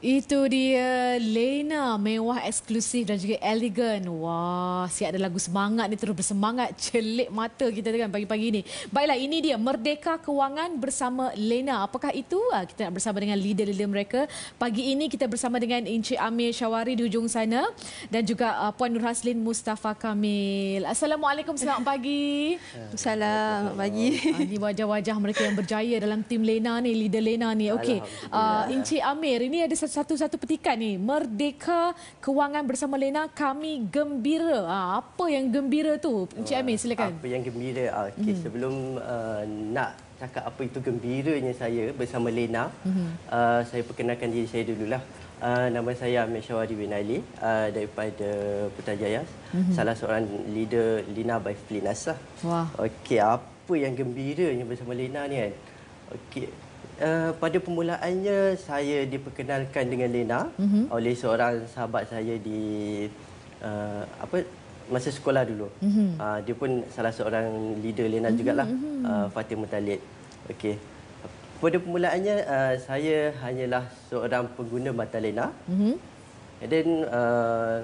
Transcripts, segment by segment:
Itu dia Lena mewah eksklusif dan juga elegan. Wah, siap ada lagu semangat ni terus bersemangat celik mata kita kan pagi-pagi ni. Baiklah ini dia Merdeka Kewangan bersama Lena. Apakah itu? Ah, kita nak bersama dengan leader-leader mereka. Pagi ini kita bersama dengan Encik Amir Syawari di hujung sana dan juga ah, Puan Nur Haslin Mustafa Kamil. Assalamualaikum selamat pagi. Assalamualaikum selamat pagi. Ah, ini wajah-wajah mereka yang berjaya dalam tim Lena ni, leader Lena ni. Okey. Uh, Encik Amir, ini ada satu-satu petikan ni. Merdeka kewangan bersama Lena, kami gembira. Ah, apa yang gembira tu? Encik Amin, ah, silakan. Apa yang gembira? Ah, okey hmm. Sebelum uh, nak cakap apa itu gembiranya saya bersama Lena, hmm. uh, saya perkenalkan diri saya dululah. Uh, nama saya Amir Syawari bin Ali uh, daripada Putrajaya. Mm -hmm. Salah seorang leader Lina by Flinasa Wah. Okey, apa yang gembiranya bersama Lina ni kan? Okey, Eh, pada permulaannya saya diperkenalkan dengan Lena mm-hmm. oleh seorang sahabat saya di uh, apa masa sekolah dulu. Mm-hmm. Uh, dia pun salah seorang leader Lena mm-hmm. jugalah uh, mhm. ah, Fatih Mutalib. Okey. Pada permulaannya uh, saya hanyalah seorang pengguna mata Lena. Mhm. And then uh,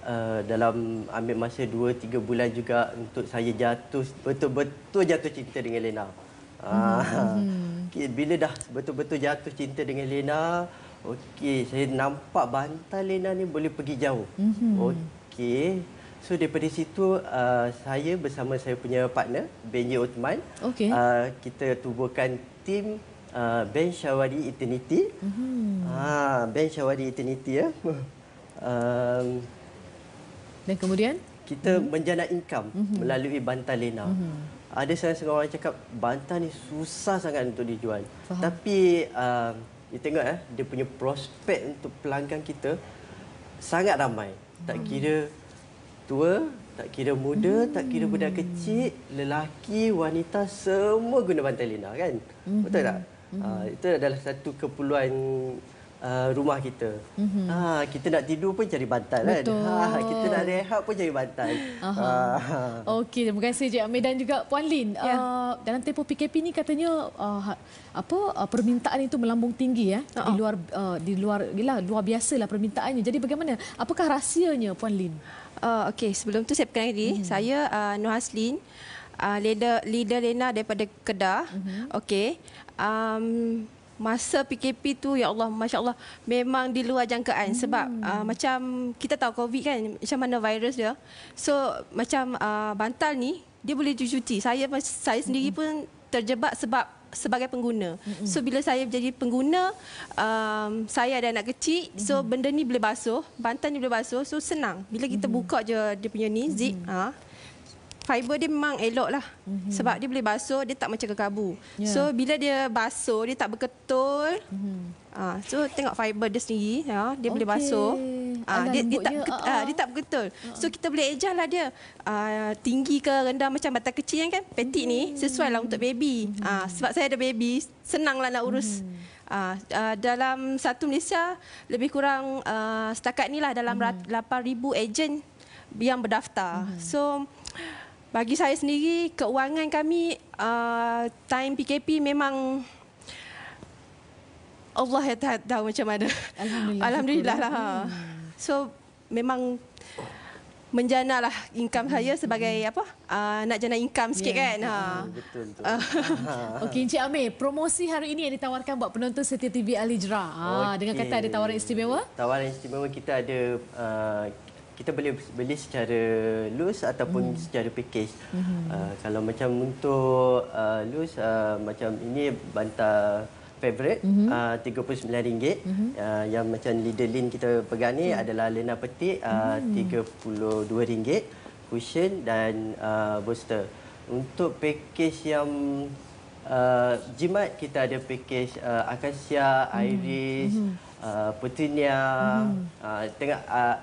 Uh, dalam ambil masa 2 3 bulan juga untuk saya jatuh betul-betul jatuh cinta dengan Lena. Ah. Hmm okay, bila dah betul-betul jatuh cinta dengan Lena, okey, saya nampak bantal Lena ni boleh pergi jauh. Mm-hmm. Okey. So daripada situ uh, saya bersama saya punya partner Benji Othman, okay. uh, kita tubuhkan tim uh, Ben Syawadi Eternity. Mm-hmm. Ah, Ben Syawadi Eternity ya. um, dan kemudian kita mm-hmm. menjana income mm-hmm. melalui bantal Lena. Mm-hmm ada saya seorang orang cakap bantal ni susah sangat untuk dijual. Faham. Tapi uh, you tengok eh dia punya prospek untuk pelanggan kita sangat ramai. Tak hmm. kira tua, tak kira muda, hmm. tak kira budak hmm. kecil, lelaki, wanita semua guna bantal Lina kan? Hmm. Betul tak? Hmm. Uh, itu adalah satu keperluan uh, rumah kita. Mm -hmm. ha, kita nak tidur pun cari bantal kan. Ha, kita nak rehat pun cari bantal. Ha. Okey, terima kasih Encik Amir dan juga Puan Lin. Ya. Uh, dalam tempoh PKP ni katanya uh, ha, apa uh, permintaan itu melambung tinggi ya uh -huh. di luar uh, di luar gila luar biasalah permintaannya. Jadi bagaimana? Apakah rahsianya Puan Lin? Uh, Okey, sebelum tu saya perkenalkan diri. Mm -hmm. Saya uh, Nur Haslin. Uh, leader, leader Lena daripada Kedah. Mm -hmm. Okey. Um, masa PKP tu ya Allah masya Allah memang di luar jangkaan hmm. sebab uh, macam kita tahu COVID kan macam mana virus dia so macam uh, bantal ni dia boleh cuci. saya saya sendiri hmm. pun terjebak sebab sebagai pengguna. Hmm. So bila saya jadi pengguna, um, saya ada anak kecil, so hmm. benda ni boleh basuh, bantal ni boleh basuh, so senang. Bila kita hmm. buka je dia punya ni zip, ah. Hmm. Ha, fiber dia memang elok lah. Mm-hmm. Sebab dia boleh basuh, dia tak macam kekabu. Yeah. So, bila dia basuh, dia tak berketul. Mm-hmm. Uh, so, tengok fiber dia sendiri. Ya, dia okay. boleh basuh. Uh, dia, dia, tak, ket, uh, ah. dia tak berketul. Uh-huh. So, kita boleh ejah lah dia. Uh, tinggi ke rendah macam batang kecil kan. Petik mm-hmm. ni hmm. sesuai lah untuk baby. Mm-hmm. Uh, sebab saya ada baby, senang lah nak urus. Mm-hmm. Uh, uh, dalam satu Malaysia lebih kurang uh, setakat ni lah dalam mm. 8,000 ejen yang berdaftar. Mm. So bagi saya sendiri keuangan kami uh, time PKP memang Allah yang tahu, tahu macam mana. Alhamdulillah, Alhamdulillah lah. Ha. Hmm. So memang menjana lah income hmm. saya sebagai hmm. apa uh, nak jana income sikit yeah. kan. Ha. Hmm, betul ah. Okey Encik Amir, promosi hari ini yang ditawarkan buat penonton Setia TV Ali Okay. Ha, ah, dengan kata ada tawaran istimewa. Tawaran istimewa kita ada uh, kita boleh beli secara loose ataupun mm. secara package. hmm Uh, kalau macam untuk uh, loose, uh, macam ini bantal favorite mm mm-hmm. uh, Mm-hmm. Uh, yang macam Lidlin kita pegang ni mm. adalah Lena Petik uh, RM32. Cushion dan uh, booster. Untuk package yang uh, jimat, kita ada package uh, Akasia, hmm. Iris, mm-hmm. uh, Petunia. mm Uh, tengah, uh,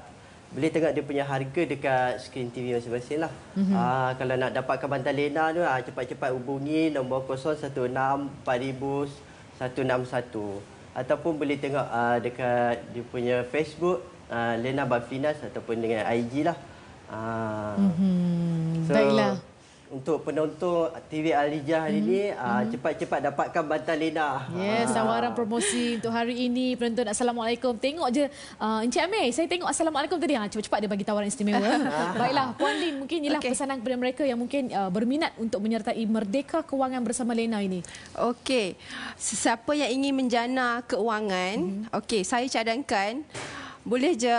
boleh tengok dia punya harga dekat screen TV masing-masing lah. Mm -hmm. aa, ah, kalau nak dapatkan bantal Lena tu, ah, cepat-cepat hubungi nombor 016-4000-161. Ataupun boleh tengok aa, ah, dekat dia punya Facebook, aa, Lena Bafinas ataupun dengan IG lah. Aa, mm -hmm. so, Baiklah untuk penonton TV Alijah hari ini hmm. ah, hmm. cepat-cepat dapatkan bantal Lena. Yes, ah. tawaran promosi untuk hari ini penonton Assalamualaikum. Tengok je uh, Encik Amir, saya tengok Assalamualaikum tadi. Ha, cepat-cepat dia bagi tawaran istimewa. Baiklah, Puan Lin mungkin inilah pesanan kepada mereka yang mungkin berminat untuk menyertai Merdeka Kewangan bersama Lena ini. Okey. Sesiapa yang ingin menjana keuangan, hmm. okey, saya cadangkan boleh je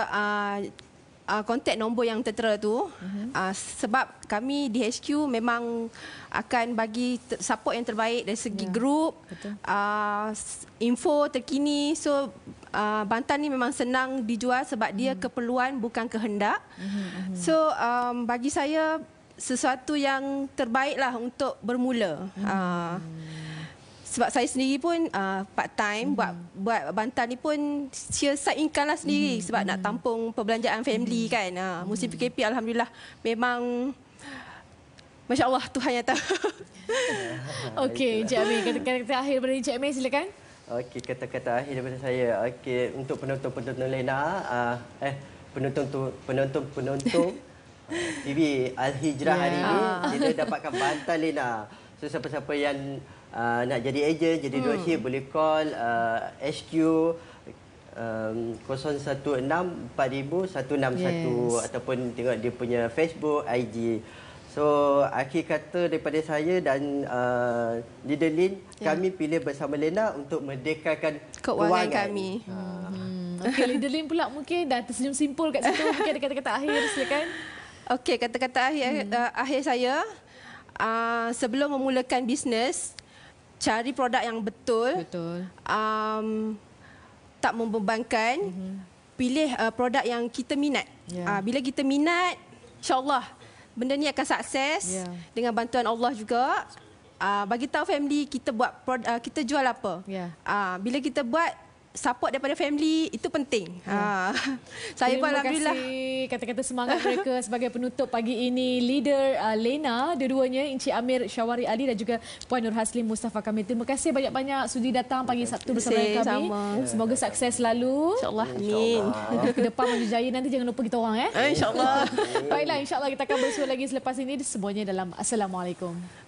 uh, kontak nombor yang tertera tu uh-huh. uh, sebab kami di HQ memang akan bagi ter- support yang terbaik dari segi yeah. grup uh, info terkini so uh, bantal ni memang senang dijual sebab uh-huh. dia mhm. keperluan bukan kehendak uh-huh. so um, bagi saya sesuatu yang terbaiklah untuk bermula uh-huh. uh, sebab saya sendiri pun uh, part time mm-hmm. buat hmm. buat bantal ni pun sheer side income lah sendiri mm-hmm. sebab mm-hmm. nak hmm. tampung perbelanjaan family mm-hmm. kan. Uh, musim PKP alhamdulillah memang Masya Allah Tuhan yang tahu. Okey, Encik Amir, kata-kata akhir dari Encik Amir silakan. Okey, kata-kata akhir daripada saya. Okey, untuk penonton-penonton Lena, uh, ah, ah, eh penonton penonton-penonton TV Al-Hijrah yeah. hari ini, ya. kita dapatkan bantal Lena. So, siapa-siapa yang uh, nak jadi ejen jadi hmm. dropship boleh call uh, ah, HQ um, 016 4000 161 yes. ataupun tengok dia punya Facebook IG So, akhir kata daripada saya dan uh, Leader Lin, yeah. kami pilih bersama Lena untuk merdekakan kewangan. kami. Uh. Hmm. Okay, Leader Lin pula mungkin dah tersenyum simpul kat situ. Mungkin ada kata-kata akhir, silakan. Okey, kata-kata akhir, hmm. uh, akhir saya. Uh, sebelum memulakan bisnes, cari produk yang betul. Betul. Um, tak membebankan. Mm-hmm. Pilih uh, produk yang kita minat. Yeah. Ya. Uh, bila kita minat, insyaAllah benda ni akan sukses yeah. dengan bantuan Allah juga. Uh, bagi tahu family kita buat produk, uh, ah, kita jual apa. Yeah. Ya. Uh, bila kita buat support daripada family itu penting. Ya. Ha. Ya. Saya pun alhamdulillah. Terima kasih kata-kata semangat mereka sebagai penutup pagi ini. Leader uh, Lena, dua-duanya Encik Amir Syawari Ali dan juga Puan Nur Haslim Mustafa kami. Terima kasih banyak-banyak sudi datang pagi Sabtu bersama Say, kami. Sama. Semoga sukses selalu. Insya-Allah. Amin. Insya Ke depan maju jaya nanti jangan lupa kita orang eh. eh Insya-Allah. Baiklah insya-Allah kita akan bersua lagi selepas ini semuanya dalam Assalamualaikum.